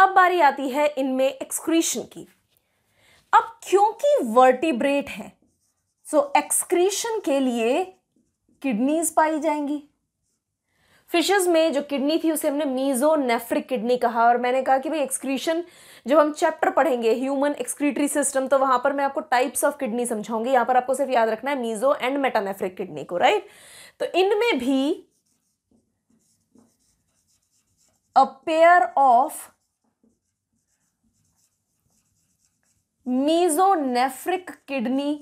अब बारी आती है इनमें एक्सक्रीशन की अब क्योंकि वर्टिब्रेट है सो एक्सक्रीशन के लिए किडनीज पाई जाएंगी फिशेस में जो किडनी थी उसे हमने मीजो नेफ्रिक किडनी कहा और मैंने कहा कि भाई एक्सक्रीशन जब हम चैप्टर पढ़ेंगे ह्यूमन एक्सक्रीटरी सिस्टम तो वहां पर मैं आपको टाइप्स ऑफ किडनी समझाऊंगी यहां पर आपको सिर्फ याद रखना है मीजो एंड मेटानेफ्रिक किडनी को राइट तो इनमें भी a pair of mesonephric kidney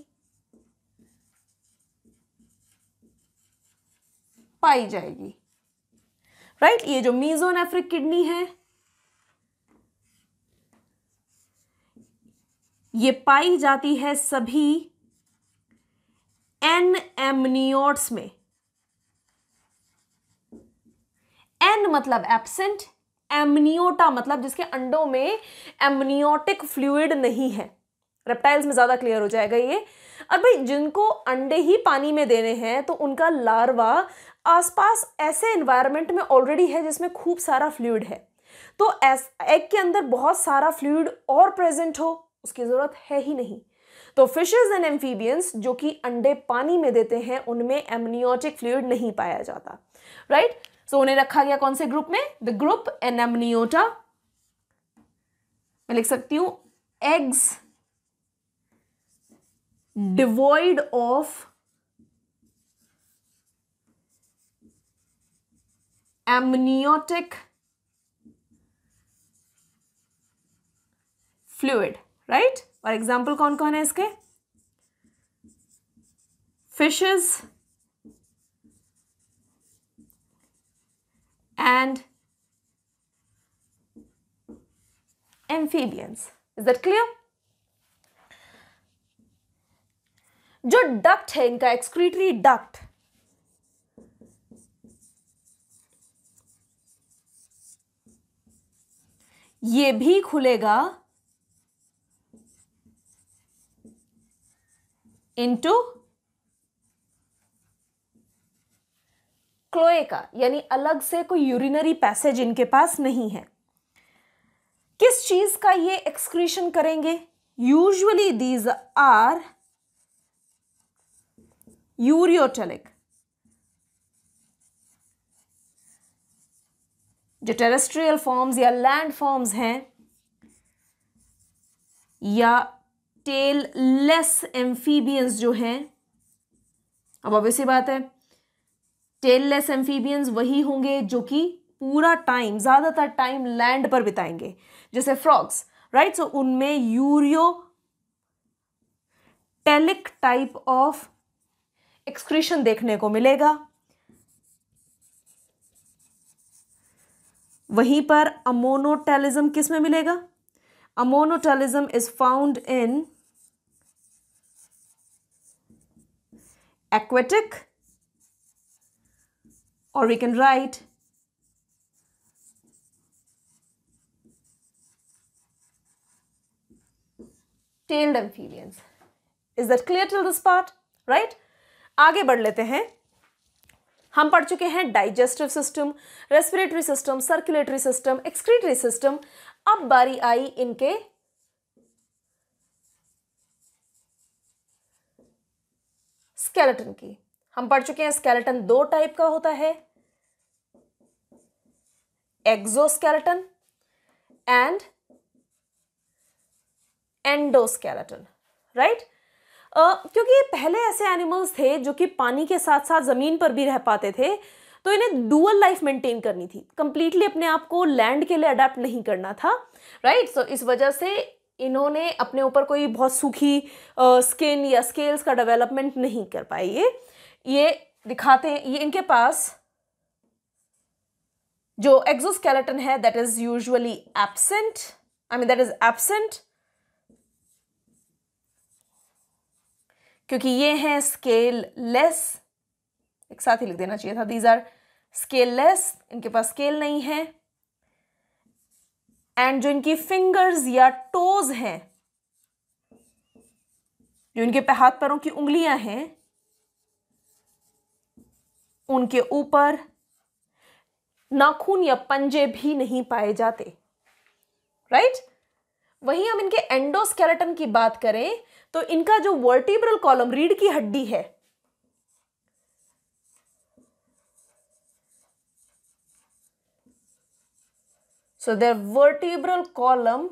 पाई जाएगी राइट right? ये जो मीजोनेफ्रिक किडनी है ये पाई जाती है सभी एन एमनियोट्स में एन मतलब एब्सेंट एमनियोटा मतलब जिसके अंडों में एमनियोटिक फ्लूड नहीं है रेप्टाइल्स में ज़्यादा क्लियर हो जाएगा ये और भाई जिनको अंडे ही पानी में देने हैं तो उनका लार्वा आसपास ऐसे एनवायरमेंट में ऑलरेडी है जिसमें खूब सारा फ्लूड है तो एग के अंदर बहुत सारा फ्लूड और प्रेजेंट हो उसकी ज़रूरत है ही नहीं तो फिशेज एंड एम्फीबियंस जो कि अंडे पानी में देते हैं उनमें एमनियोटिक फ्लूड नहीं पाया जाता राइट right? सो उन्हें रखा गया कौन से ग्रुप में द ग्रुप एनमनियोटा मैं लिख सकती हूं eggs devoid of amniotic fluid right और एग्जाम्पल कौन कौन है इसके fishes and amphibians. Is that clear? जो डक्ट है इनका एक्सक्रीटरी डक्ट ये भी खुलेगा इनटू का यानी अलग से कोई यूरिनरी पैसेज इनके पास नहीं है किस चीज का ये एक्सक्रीशन करेंगे यूजुअली दीज आर यूरियोटेलिक जो टेरेस्ट्रियल फॉर्म्स या लैंड फॉर्म्स हैं या टेल लेस एम्फीबियंस जो हैं अब ऑब्वियसली बात है टेललेस एम्फीबियंस वही होंगे जो कि पूरा टाइम ज़्यादातर टाइम लैंड पर बिताएंगे जैसे फ्रॉग्स राइट सो उनमें ureotelic type of excretion देखने को मिलेगा वहीं पर अमोनोटेलिज्म किस में मिलेगा ammonotelism is found in aquatic or we can write tailed amphibians. Is that clear till this part? Right? आगे बढ़ लेते हैं हम पढ़ चुके हैं digestive system respiratory system circulatory system excretory system अब बारी आई इनके स्केलेटन की हम पढ़ चुके हैं स्केलेटन दो टाइप का होता है एक्सोस्केलेटन एंड एंडोस्केलेटन राइट क्योंकि ये पहले ऐसे एनिमल्स थे जो कि पानी के साथ साथ ज़मीन पर भी रह पाते थे तो इन्हें डुअल लाइफ मेंटेन करनी थी कंप्लीटली अपने आप को लैंड के लिए अडेप्ट नहीं करना था राइट right? सो so, इस वजह से इन्होंने अपने ऊपर कोई बहुत सूखी स्किन uh, या स्केल्स का डेवलपमेंट नहीं कर पाई ये ये दिखाते हैं ये इनके पास जो एक्सोस्केलेटन है that is usually absent I mean that is absent क्योंकि ये हैं स्केल लेस एक साथ ही लिख देना चाहिए था दीज आर स्केल लेस इनके पास स्केल नहीं है एंड जो इनकी फिंगर्स या टोज हैं जो इनके हाथ पैरों की उंगलियां हैं उनके ऊपर नाखून या पंजे भी नहीं पाए जाते राइट right? वहीं हम इनके एंडोस्केलेटन की बात करें तो इनका जो वर्टिब्रल कॉलम रीढ़ की हड्डी है so their vertebral column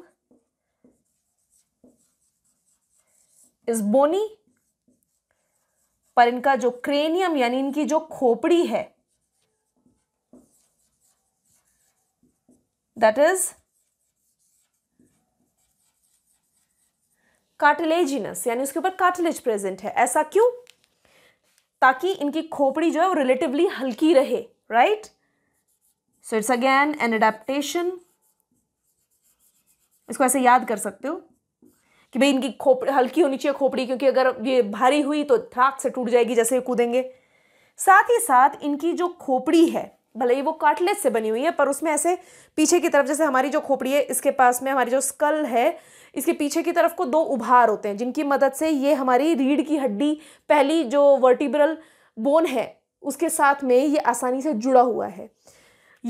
is bony पर इनका जो क्रेनियम यानी इनकी जो खोपड़ी है दैट इज कार्टिलेजिनस यानी उसके ऊपर कार्टिलेज प्रेजेंट है ऐसा क्यों ताकि इनकी खोपड़ी जो है वो रिलेटिवली हल्की रहे right so it's again an adaptation इसको ऐसे याद कर सकते हो कि भाई इनकी खोप हल्की होनी चाहिए खोपड़ी क्योंकि अगर ये भारी हुई तो थाक से टूट जाएगी जैसे कूदेंगे साथ ही साथ इनकी जो खोपड़ी है भले ही वो काटलेट से बनी हुई है पर उसमें ऐसे पीछे की तरफ जैसे हमारी जो खोपड़ी है इसके पास में हमारी जो स्कल है इसके पीछे की तरफ को दो उभार होते हैं जिनकी मदद से ये हमारी रीढ़ की हड्डी पहली जो वर्टिब्रल बोन है उसके साथ में ये आसानी से जुड़ा हुआ है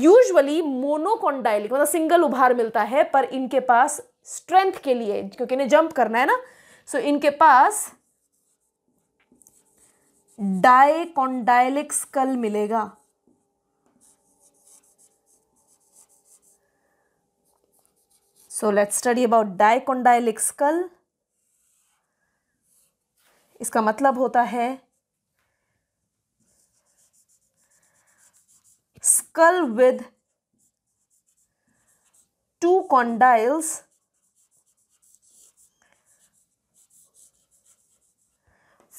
यूजअली मोनोकोंडाइलिक मतलब सिंगल उभार मिलता है पर इनके पास स्ट्रेंथ के लिए क्योंकि इन्हें जंप करना है ना सो इनके पास डायकोंडाइलिक स्कल मिलेगा so let's study about dicondylic skull इसका मतलब होता है skull with two condyles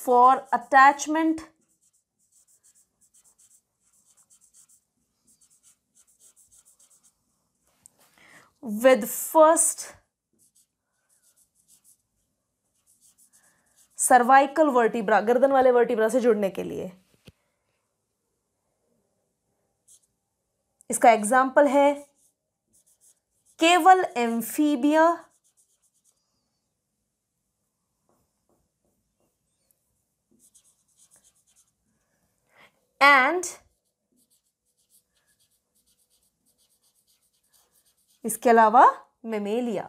for attachment with first cervical vertebra गर्दन वाले वर्टिब्रा से जुड़ने के लिए इसका एग्जाम्पल है केवल एम्फीबिया एंड इसके अलावा मेमेलिया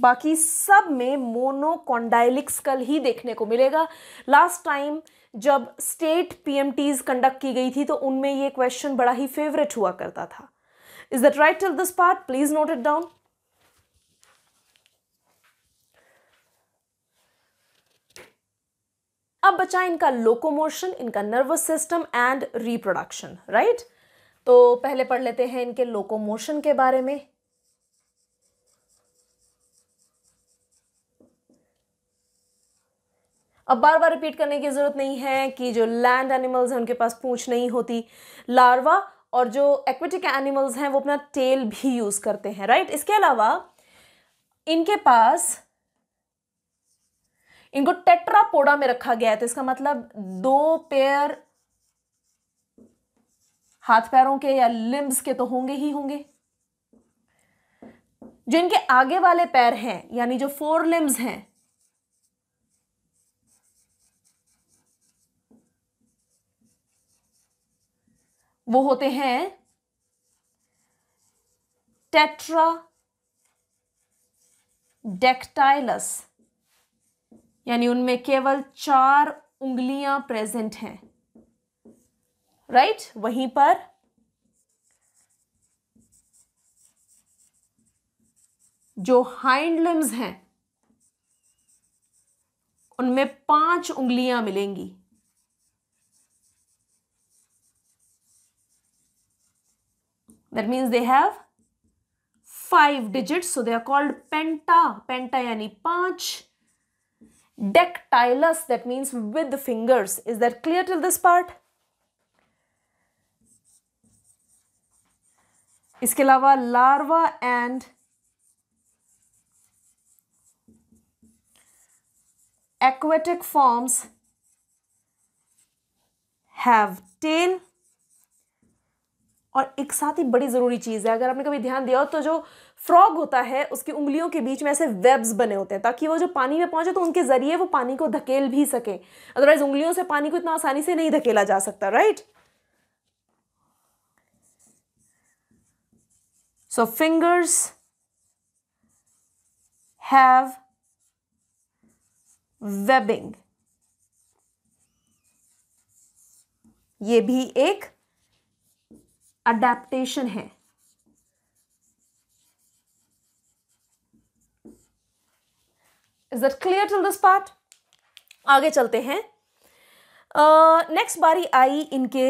बाकी सब में मोनोकोंडाइलिक स्कल ही देखने को मिलेगा लास्ट टाइम जब स्टेट पीएमटीज कंडक्ट की गई थी तो उनमें ये क्वेश्चन बड़ा ही फेवरेट हुआ करता था is that right till this part please note it down बचा इनका लोकोमोशन इनका nervous system and reproduction right तो पहले पढ़ लेते हैं इनके लोकोमोशन के बारे में अब बार बार रिपीट करने की ज़रूरत नहीं है कि जो लैंड एनिमल्स हैं उनके पास पूछ नहीं होती लार्वा और जो एक्वेटिक एनिमल्स हैं वो अपना टेल भी यूज़ करते हैं राइट इसके अलावा इनके पास इनको टेट्रापोडा में रखा गया है तो इसका मतलब दो पेयर हाथ पैरों के या लिम्ब्स के तो होंगे ही होंगे जिनके आगे वाले पैर हैं यानी जो फोर लिम्ब्स हैं वो होते हैं टेट्रा डेक्टाइलस यानी उनमें केवल चार उंगलियां प्रेजेंट हैं राइट right? वहीं पर जो हाइंड लिम्स हैं उनमें पांच उंगलियां मिलेंगी that means they have five digit so they are called penta penta यानी पांच Dactylus, that means with the fingers. Is that clear till this part? इसके अलावा larva and aquatic forms have tail और एक साथ ही बड़ी ज़रूरी चीज़ है अगर आपने कभी ध्यान दिया हो तो जो फ्रॉग होता है उसकी उंगलियों के बीच में ऐसे वेब्स बने होते हैं ताकि वो जो पानी में पहुंचे तो उनके ज़रिए वो पानी को धकेल भी सके अदरवाइज उंगलियों से पानी को इतना आसानी से नहीं धकेला जा सकता right so fingers have webbing ये भी एक अडेप्टेशन है is that clear till this part आगे चलते हैं नेक्स्ट uh, बारी आई इनके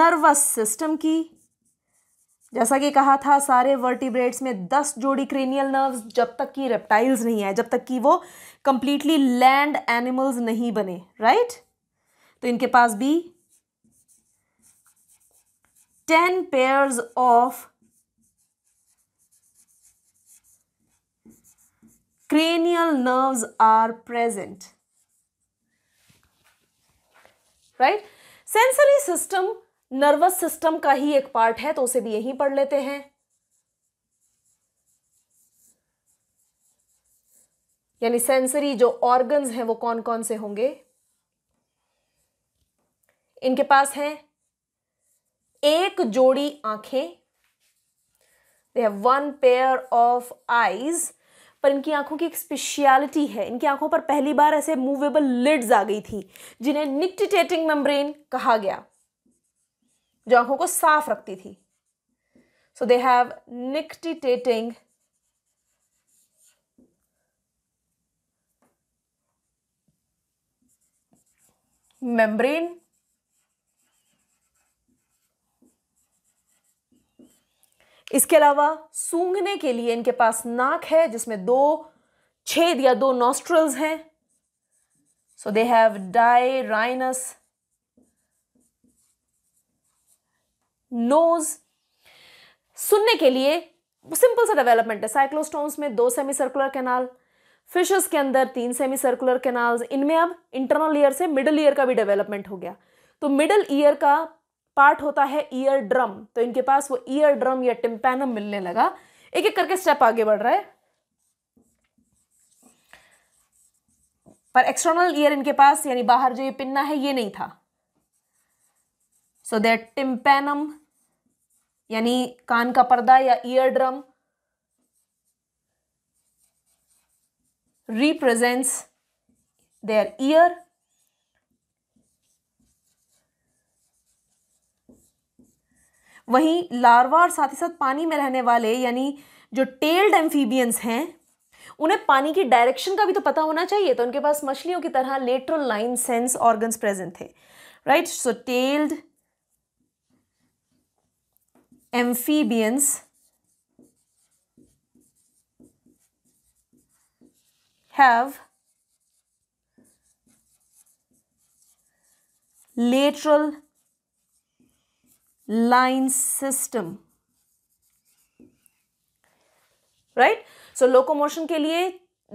नर्वस सिस्टम की जैसा कि कहा था सारे वर्टिब्रेट्स में दस जोड़ी क्रेनियल नर्व्स जब तक कि रेप्टाइल्स नहीं आए जब तक कि वो कंप्लीटली लैंड एनिमल्स नहीं बने राइट right? तो इनके पास भी ten pairs of cranial nerve are present right sensory system nervous system का ही एक पार्ट है तो उसे भी यहीं पढ़ लेते हैं यानी सेंसरी जो ऑर्गन्स हैं वो कौन कौन से होंगे इनके पास है एक जोड़ी आंखें they have one pair of eyes पर इनकी आंखों की एक स्पेशियालिटी है इनकी आंखों पर पहली बार ऐसे मूवेबल लिड्स आ गई थी जिन्हें निकटिटेटिंग मेम्ब्रेन कहा गया जो आंखों को साफ रखती थी सो दे हैव निकटिटेटिंग membrane इसके अलावा सूंघने के लिए इनके पास नाक है जिसमें दो छेद या दो नॉस्ट्रल्स हैं सो दे हैव डायराइनस नोज सुनने के लिए सिंपल सा डेवलपमेंट है साइक्लोस्टोन्स में दो सेमी सर्कुलर कैनाल फिशेस के अंदर तीन सेमी सर्कुलर कैनाल्स इनमें अब इंटरनल ईयर से मिडल ईयर का भी डेवलपमेंट हो गया तो मिडल ईयर का पार्ट होता है ईयर ड्रम तो इनके पास वो ईयर ड्रम या टिम्पैनम मिलने लगा एक एक करके स्टेप आगे बढ़ रहा है पर एक्सटर्नल ईयर इनके पास यानी बाहर जो ये पिन्ना है ये नहीं था सो दे टिम्पैनम यानी कान का पर्दा या ear drum represents their ear वहीं लार्वा और साथ ही साथ पानी में रहने वाले यानी जो टेल्ड एम्फीबियंस हैं उन्हें पानी की डायरेक्शन का भी तो पता होना चाहिए तो उनके पास मछलियों की तरह lateral line sense organs present थे right so tailed amphibians have lateral line system right so locomotion के लिए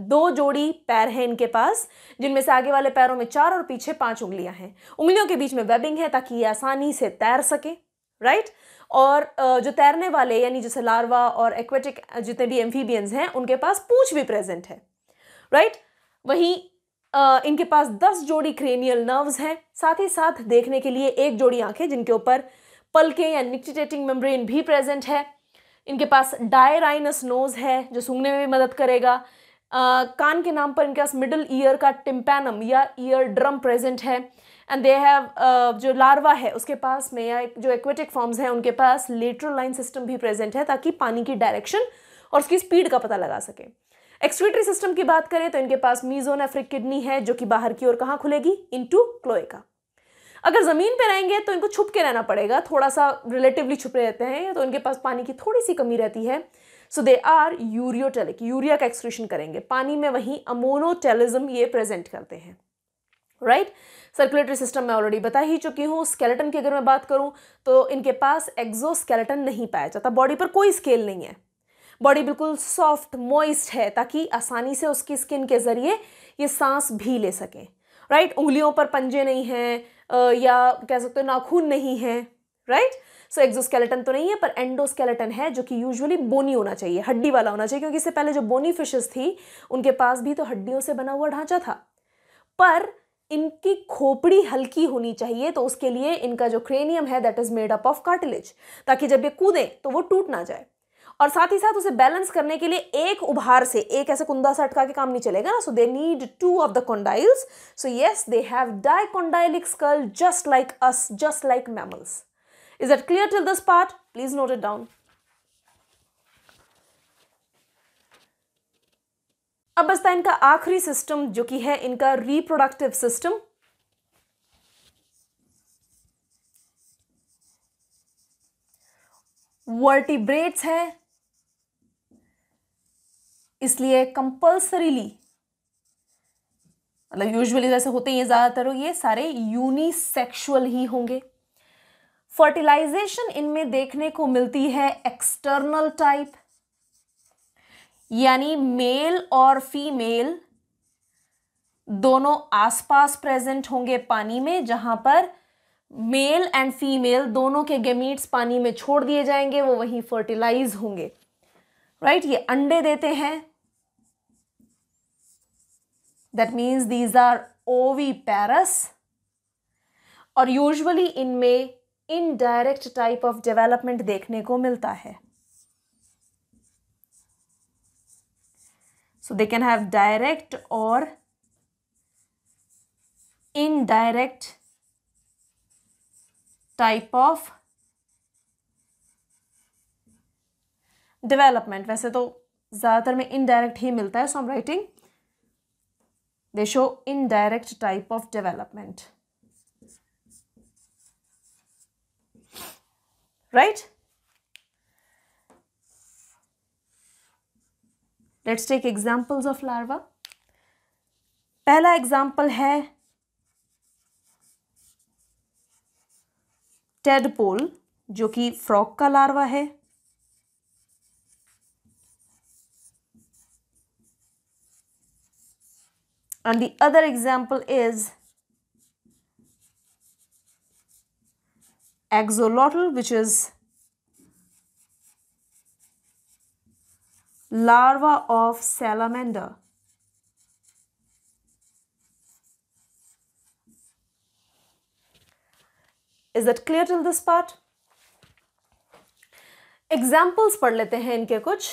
दो जोड़ी पैर हैं इनके पास जिनमें से आगे वाले पैरों में चार और पीछे पांच उंगलियां हैं उंगलियों के बीच में वेबिंग है ताकि ये आसानी से तैर सके राइट और जो तैरने वाले यानी जैसे लार्वा और एक्वेटिक जितने भी एम्फीबियंस हैं उनके पास पूछ भी प्रेजेंट है राइट वहीं इनके पास दस जोड़ी क्रेनियल नर्व्स हैं साथ ही साथ देखने के लिए एक जोड़ी आंखें जिनके ऊपर पलकें या निक्टिटेटिंग मेम्ब्रेन भी प्रेजेंट है इनके पास डायराइनस नोज है जो सूंघने में भी मदद करेगा आ, कान के नाम पर इनके पास मिडल ईयर का टिम्पैनम या ईयर ड्रम प्रेजेंट है एंड दे हैव जो लार्वा है उसके पास में या जो एक्वेटिक फॉर्म्स हैं उनके पास लेटरल लाइन सिस्टम भी प्रेजेंट है ताकि पानी की डायरेक्शन और उसकी स्पीड का पता लगा सके एक्सक्रीटरी सिस्टम की बात करें तो इनके पास मीजोन एफ्रिक किडनी है जो कि बाहर की ओर कहाँ खुलेगी इन टू क्लोएका अगर ज़मीन पर रहेंगे तो इनको छुप के रहना पड़ेगा थोड़ा सा रिलेटिवली छुपे रहते हैं तो इनके पास पानी की थोड़ी सी कमी रहती है so they are ureotelic urea का एक्सक्रीशन करेंगे पानी में वहीं अमोनोटेलिज्म ये प्रेजेंट करते हैं राइट सर्कुलेटरी सिस्टम मैं ऑलरेडी बता ही चुकी हूँ स्केलेटन की अगर मैं बात करूँ तो इनके पास एक्जो स्केलेटन नहीं पाया जाता बॉडी पर कोई स्केल नहीं है बॉडी बिल्कुल सॉफ्ट मॉइस्ट है ताकि आसानी से उसकी स्किन के ज़रिए ये सांस भी ले सकें राइट right? उंगलियों पर पंजे नहीं हैं या कह सकते हो नाखून नहीं है राइट सो एक्जोस्केलेटन तो नहीं है पर एंडोस्केलेटन है जो कि यूजुअली बोनी होना चाहिए हड्डी वाला होना चाहिए क्योंकि इससे पहले जो बोनी फिशेस थी उनके पास भी तो हड्डियों से बना हुआ ढांचा था पर इनकी खोपड़ी हल्की होनी चाहिए तो उसके लिए इनका जो क्रेनियम है that is made up of cartilage ताकि जब ये कूदें तो वो टूट ना जाए और साथ ही साथ उसे बैलेंस करने के लिए एक उभार से एक ऐसे कुंदा से अटका के काम नहीं चलेगा ना so they need two of the condyles so yes they have dicondylic skull just like us just like mammals is it clear till this part please note it down अब बसता इनका आखिरी सिस्टम जो कि है इनका रिप्रोडक्टिव सिस्टम वर्टिब्रेट्स है इसलिए कंपल्सरीली मतलब यूजुअली जैसे होते हैं ये ज़्यादातर ये सारे यूनिसेक्सुअल ही होंगे फर्टिलाइजेशन इनमें देखने को मिलती है एक्सटर्नल टाइप यानी मेल और फीमेल दोनों आसपास प्रेजेंट होंगे पानी में जहां पर मेल एंड फीमेल दोनों के गेमीट्स पानी में छोड़ दिए जाएंगे वो वहीं फर्टिलाइज होंगे राइट right? ये अंडे देते हैं दैट मीन्स दीज आर ओवी पैरस और यूजुअली इनमें इनडायरेक्ट टाइप ऑफ डेवलपमेंट देखने को मिलता है so they can have direct और इनडायरेक्ट टाइप ऑफ डेवलपमेंट वैसे तो ज़्यादातर में इनडायरेक्ट ही मिलता है so am writing they show indirect type of development right let's take examples of larva पहला एग्जाम्पल है टेडपोल जो कि फ्रॉक का लार्वा है And the other example is axolotl, which is larva of salamander. Is that clear till this part? Examples पढ़ लेते हैं इनके कुछ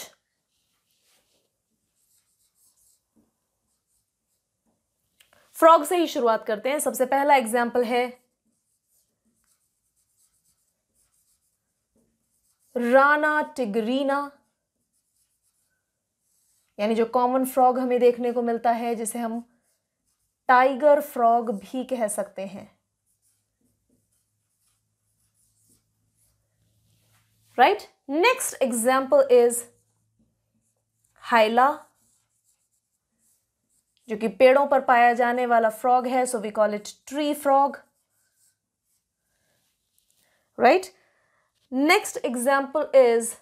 फ्रॉग से ही शुरुआत करते हैं सबसे पहला एग्जाम्पल है राना टिगरीना यानी जो कॉमन फ्रॉग हमें देखने को मिलता है जिसे हम टाइगर फ्रॉग भी कह सकते हैं right next example is Hyla जो कि पेड़ों पर पाया जाने वाला फ्रॉग है so we call it tree frog right next example is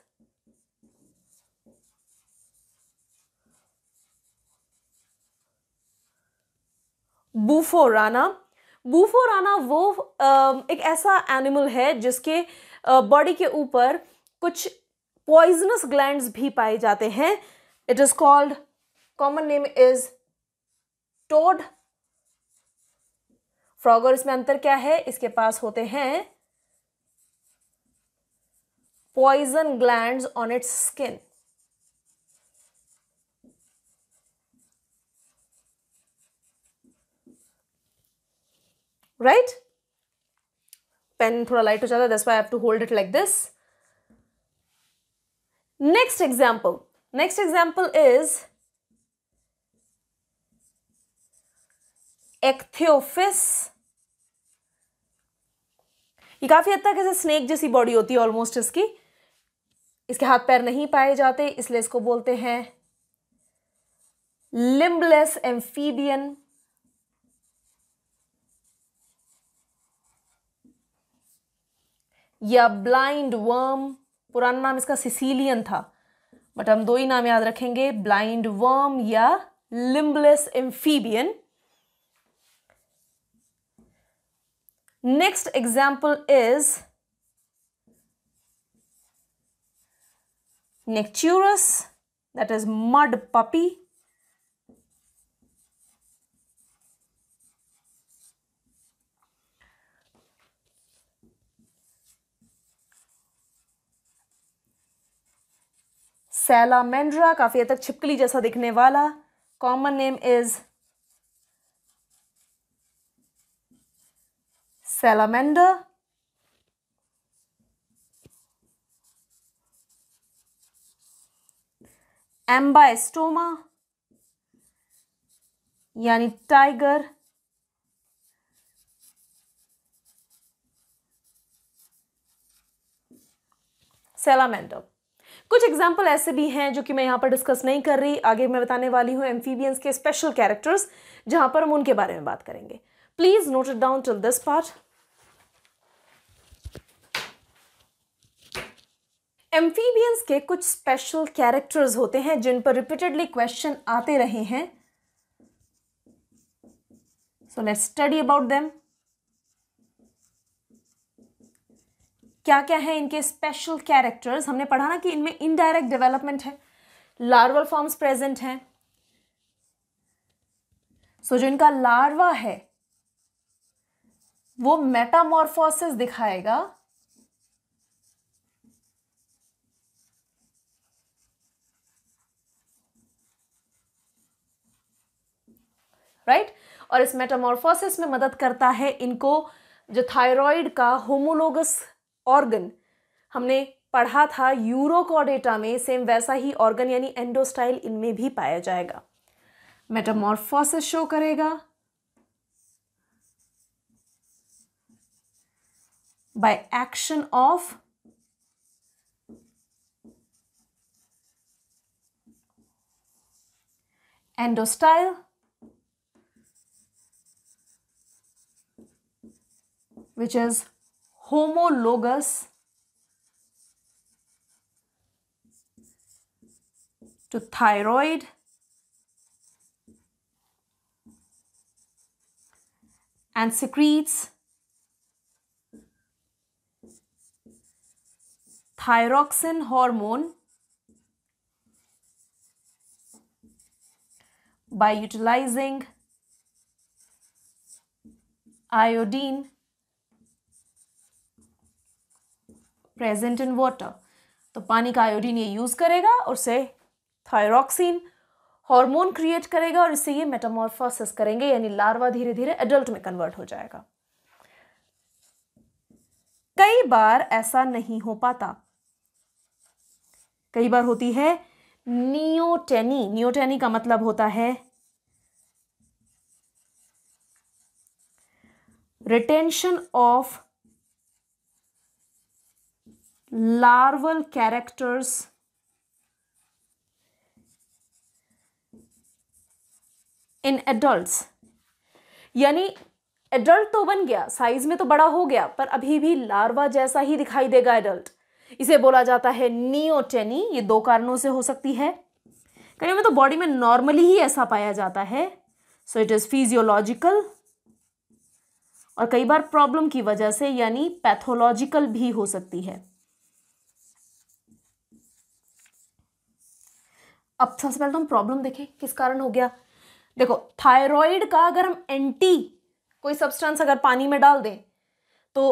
Bufo Rana Bufo Rana वो um, एक ऐसा एनिमल है जिसके बॉडी uh, के ऊपर कुछ पॉइजनस ग्लैंड्स भी पाए जाते हैं it is called common name is toad frog और इसमें अंतर क्या है इसके पास होते हैं poison gland on its skin right pen थोड़ा लाइट हो जाता है that's why I have to hold it like this next example next example is Ichthyophis ये काफ़ी हद तक ऐसे स्नेक जैसी बॉडी होती है ऑलमोस्ट इसकी इसके हाथ पैर नहीं पाए जाते इसलिए इसको बोलते हैं लिम्बलेस एम्फीबियन या ब्लाइंड वर्म पुराना नाम इसका सिसिलियन था बट हम दो ही नाम याद रखेंगे ब्लाइंड वर्म या limbless amphibian next example is Necturus that is mud puppy salamander काफी हद तक छिपकली जैसा दिखने वाला common name is salamander, Ambystoma यानी टाइगर सेलामेंडो कुछ एग्जाम्पल ऐसे भी हैं जो कि मैं यहाँ पर डिस्कस नहीं कर रही आगे मैं बताने वाली हूँ एम्फीबियंस के स्पेशल कैरेक्टर्स जहाँ पर हम उनके बारे में बात करेंगे please note it down till this part amphibians के कुछ स्पेशल कैरेक्टर्स होते हैं जिन पर रिपीटेडली क्वेश्चन आते रहे हैं so let's study about them क्या क्या है इनके स्पेशल कैरेक्टर्स हमने पढ़ा ना कि इनमें इनडायरेक्ट डेवलपमेंट है लार्वल फॉर्म्स प्रेजेंट हैं सो so, जो इनका लार्वा है वो मेटामॉर्फोसिस दिखाएगा राइट और इस मेटामॉर्फोसिस में मदद करता है इनको जो थायराइड का होमोलोगस ऑर्गन हमने पढ़ा था यूरोकोडेटा में सेम वैसा ही ऑर्गन यानी एंडोस्टाइल इनमें भी पाया जाएगा मेटामॉर्फोसिस शो करेगा by action of endostyle which is homologous to thyroid and secretes thyroxin hormone by utilizing iodine present in water तो पानी का आयोडीन ये यूज़ करेगा और उसे थायरोक्सिन हार्मोन क्रिएट करेगा और इससे ये मेटामॉर्फोसिस करेंगे यानी लार्वा धीरे धीरे एडल्ट में कन्वर्ट हो जाएगा कई बार ऐसा नहीं हो पाता कई बार होती है नियोटेनी नियोटेनी का मतलब होता है retention of larval characters in adult यानी एडल्ट तो बन गया साइज में तो बड़ा हो गया पर अभी भी लार्वा जैसा ही दिखाई देगा एडल्ट इसे बोला जाता है नियोटेनी ये दो कारणों से हो सकती है कहीं में तो बॉडी में नॉर्मली ही ऐसा पाया जाता है सो इट इज़ फिजियोलॉजिकल और कई बार प्रॉब्लम की वजह से यानी पैथोलॉजिकल भी हो सकती है अब सबसे पहले तो हम प्रॉब्लम देखें किस कारण हो गया देखो थायराइड का अगर हम एंटी कोई सब्सटेंस अगर पानी में डाल दें तो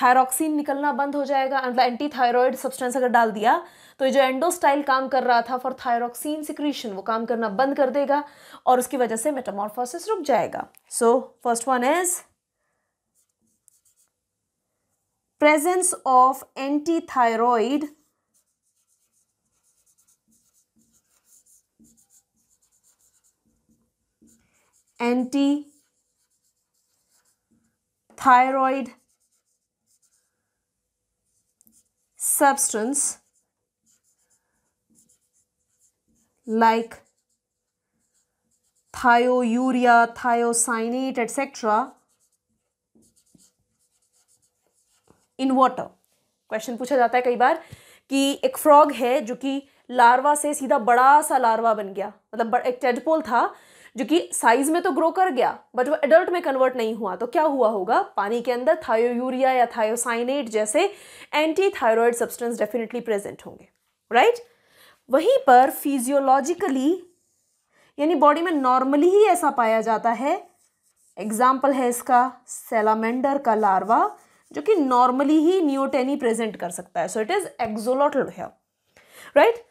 थायरॉक्सिन निकलना बंद हो जाएगा मतलब एंटी थायरॉयड सब्सटेंस अगर डाल दिया तो ये जो एंडोस्टाइल काम कर रहा था फॉर थायरोक्सिन सिक्रीशन वो काम करना बंद कर देगा और उसकी वजह से मेटामॉर्फोसिस रुक जाएगा so first one is presence of anti thyroid anti substance like thiourea thiocyanate etcetera in water question पूछा जाता है कई बार कि एक फ्रॉग है जो कि लार्वा से सीधा बड़ा सा लार्वा बन गया मतलब एक टेडपोल था जो कि साइज में तो ग्रो कर गया बट वो एडल्ट में कन्वर्ट नहीं हुआ तो क्या हुआ होगा पानी के अंदर थायोयूरिया या थायोसाइनेट जैसे anti thyroid substance definitely present होंगे राइट वहीं पर फिजियोलॉजिकली यानी बॉडी में नॉर्मली ही ऐसा पाया जाता है एग्जाम्पल है इसका सेलामेंडर का लार्वा जो कि नॉर्मली ही न्योटेनी प्रेजेंट कर सकता है सो इट इज़ एक्जोलॉटल है राइट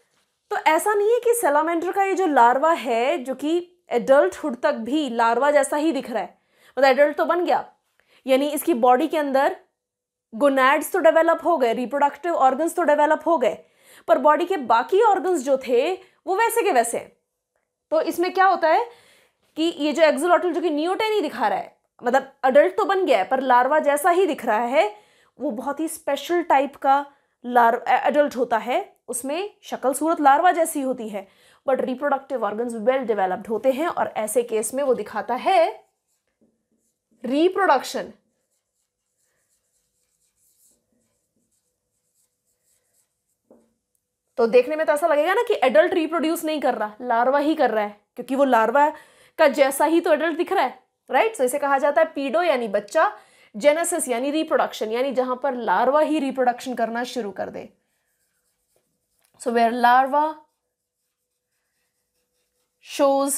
तो ऐसा नहीं है कि सेलामेंडर का ये जो लार्वा है जो कि एडल्टहुड तक भी लार्वा जैसा ही दिख रहा है मतलब एडल्ट तो बन गया यानी इसकी बॉडी के अंदर गोनैड्स तो डेवलप हो गए रिप्रोडक्टिव ऑर्गन्स तो डेवलप हो गए पर बॉडी के बाकी ऑर्गन्स जो थे वो वैसे के वैसे हैं तो इसमें क्या होता है कि ये जो एक्जोलॉटल जो कि न्यूटेन ही दिखा रहा है मतलब अडल्ट तो बन गया है पर लार्वा जैसा ही दिख रहा है वो बहुत ही स्पेशल टाइप का लार्वा एडल्ट होता है उसमें शक्ल सूरत लार्वा जैसी होती है but reproductive organ well developed होते हैं और ऐसे केस में वो दिखाता है रिप्रोडक्शन तो देखने में तो ऐसा लगेगा ना कि एडल्ट रिप्रोड्यूस नहीं कर रहा लार्वा ही कर रहा है क्योंकि वो लार्वा का जैसा ही तो एडल्ट दिख रहा है राइट right? सो so इसे कहा जाता है पीडो यानी बच्चा जेनेसिस यानी रिप्रोडक्शन यानी जहां पर लार्वा ही रिप्रोडक्शन करना शुरू कर दे so where larva shows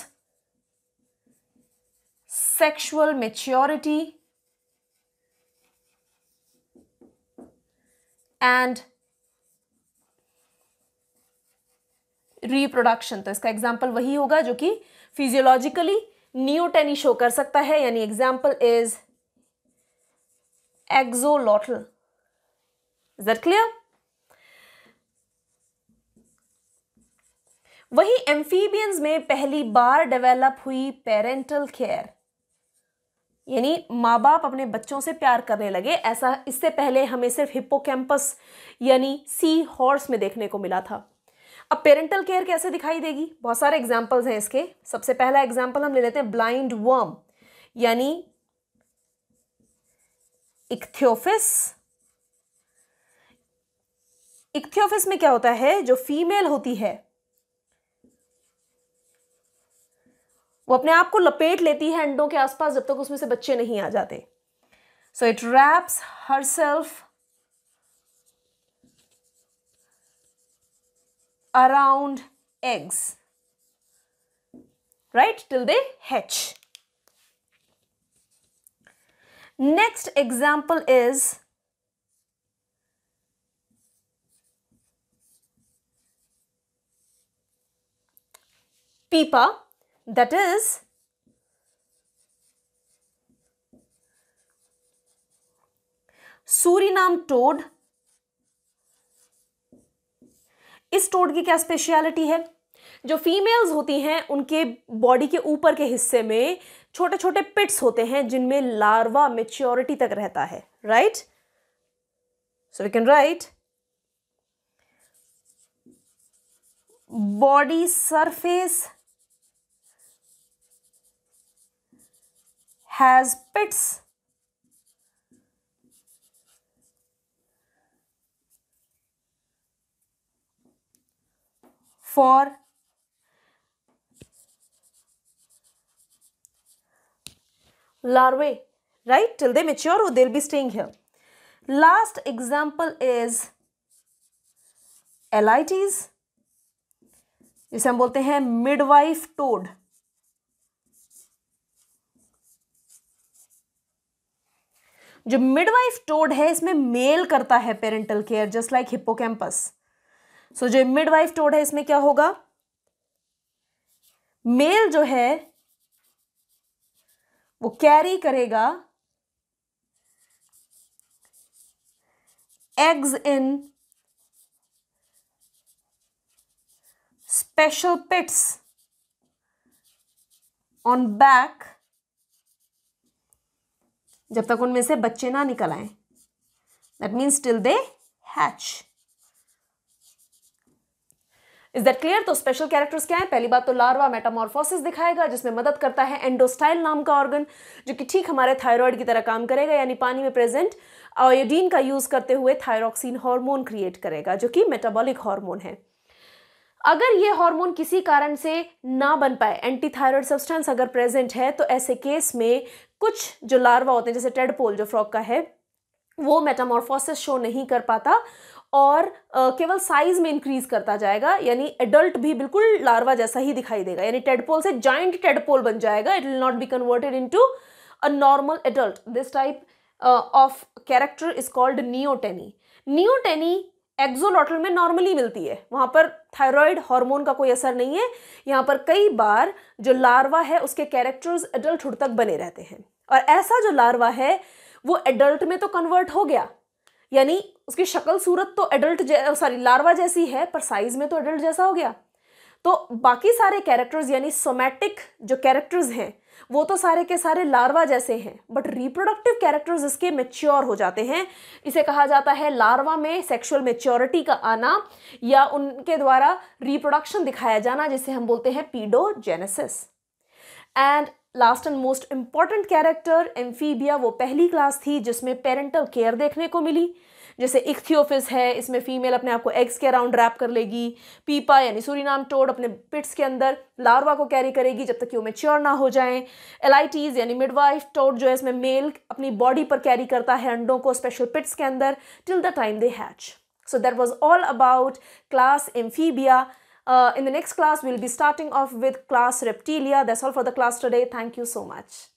sexual maturity and reproduction तो इसका एग्जाम्पल वही होगा जो कि फिजियोलॉजिकली न्यूटेनी शो कर सकता है यानी example is axolotl is that clear वहीं एम्फीबियंस में पहली बार डेवलप हुई पेरेंटल केयर यानी माँ बाप अपने बच्चों से प्यार करने लगे ऐसा इससे पहले हमें सिर्फ हिप्पोकैम्पस यानी सी हॉर्स में देखने को मिला था अब पेरेंटल केयर कैसे दिखाई देगी बहुत सारे एग्जाम्पल्स हैं इसके सबसे पहला एग्जाम्पल हम ले लेते हैं ब्लाइंड वर्म यानी इक्थियोफिस इक्थियोफिस में क्या होता है जो फीमेल होती है वो अपने आप को लपेट लेती है अंडों के आसपास जब तक उसमें से बच्चे नहीं आ जाते so it wraps herself around eggs right till they hatch next example is pipa that is Suriname toad इस टोड की क्या स्पेशलिटी है जो फीमेल्स होती हैं उनके बॉडी के ऊपर के हिस्से में छोटे छोटे पिट्स होते हैं जिनमें लार्वा मेच्योरिटी तक रहता है right so we can write body surface has pits. For larvae, right? Till they mature, or they'll be staying here. Last example is elites जिसे हम बोलते हैं मिडवाइफ टोड जो मिडवाइफ टोड है इसमें मेल करता है parental care just like hippocampus so जो मिडवाइफ टोड है इसमें क्या होगा मेल जो है वो कैरी करेगा eggs in special pits on back जब तक उनमें से बच्चे ना निकल आए that means till they hatch is that clear तो स्पेशल कैरेक्टर्स क्या है पहली बात तो लार्वा मेटामॉर्फोसिस दिखाएगा जिसमें मदद करता है एंडोस्टाइल नाम का ऑर्गन जो कि ठीक हमारे थायराइड की तरह काम करेगा यानी पानी में प्रेजेंट आयोडीन का यूज़ करते हुए थायरोक्सिन हार्मोन क्रिएट करेगा जो कि मेटाबॉलिक हार्मोन है अगर ये हार्मोन किसी कारण से ना बन पाए एंटी थायरॉयड सब्सटेंस अगर प्रेजेंट है तो ऐसे केस में कुछ जो लार्वा होते हैं जैसे टेडपोल जो फ्रॉक का है वो मेटामॉर्फोसिस शो नहीं कर पाता और केवल साइज में इंक्रीज करता जाएगा यानी एडल्ट भी बिल्कुल लार्वा जैसा ही दिखाई देगा यानी टेडपोल से जॉइंट टेडपोल बन जाएगा it will not be converted into a normal adult this type of character is called neoteny neoteny axolotl में नॉर्मली मिलती है वहाँ पर थायराइड हार्मोन का कोई असर नहीं है यहाँ पर कई बार जो लार्वा है उसके कैरेक्टर्स एडल्टहुड तक बने रहते हैं और ऐसा जो लार्वा है वो एडल्ट में तो कन्वर्ट हो गया यानी उसकी शक्ल सूरत तो एडल्ट सॉरी लार्वा जैसी है पर साइज में तो एडल्ट जैसा हो गया तो बाकी सारे कैरेक्टर्स यानी सोमैटिक जो कैरेक्टर्स हैं वो तो सारे के सारे लार्वा जैसे हैं बट रिप्रोडक्टिव कैरेक्टर्स इसके मेच्योर हो जाते हैं इसे कहा जाता है लार्वा में सेक्सुअल मेच्योरिटी का आना या उनके द्वारा रिप्रोडक्शन दिखाया जाना जिसे हम बोलते हैं paedogenesis and last and most important character amphibia वो पहली क्लास थी जिसमें पेरेंटल केयर देखने को मिली जैसे इक्थियोफिस है इसमें फीमेल अपने आप को एग्स के अराउंड रैप कर लेगी पीपा यानी सूरीनाम टोड अपने पिट्स के अंदर लार्वा को कैरी करेगी जब तक कि वो मेच्योर ना हो जाए एलाइटीज़ यानी मिडवाइफ टोड जो है इसमें मेल अपनी बॉडी पर कैरी करता है अंडों को स्पेशल पिट्स के अंदर till the time they hatch so that was all about class amphibia in the next class will be starting off with class reptilia that's all for the class today thank you so much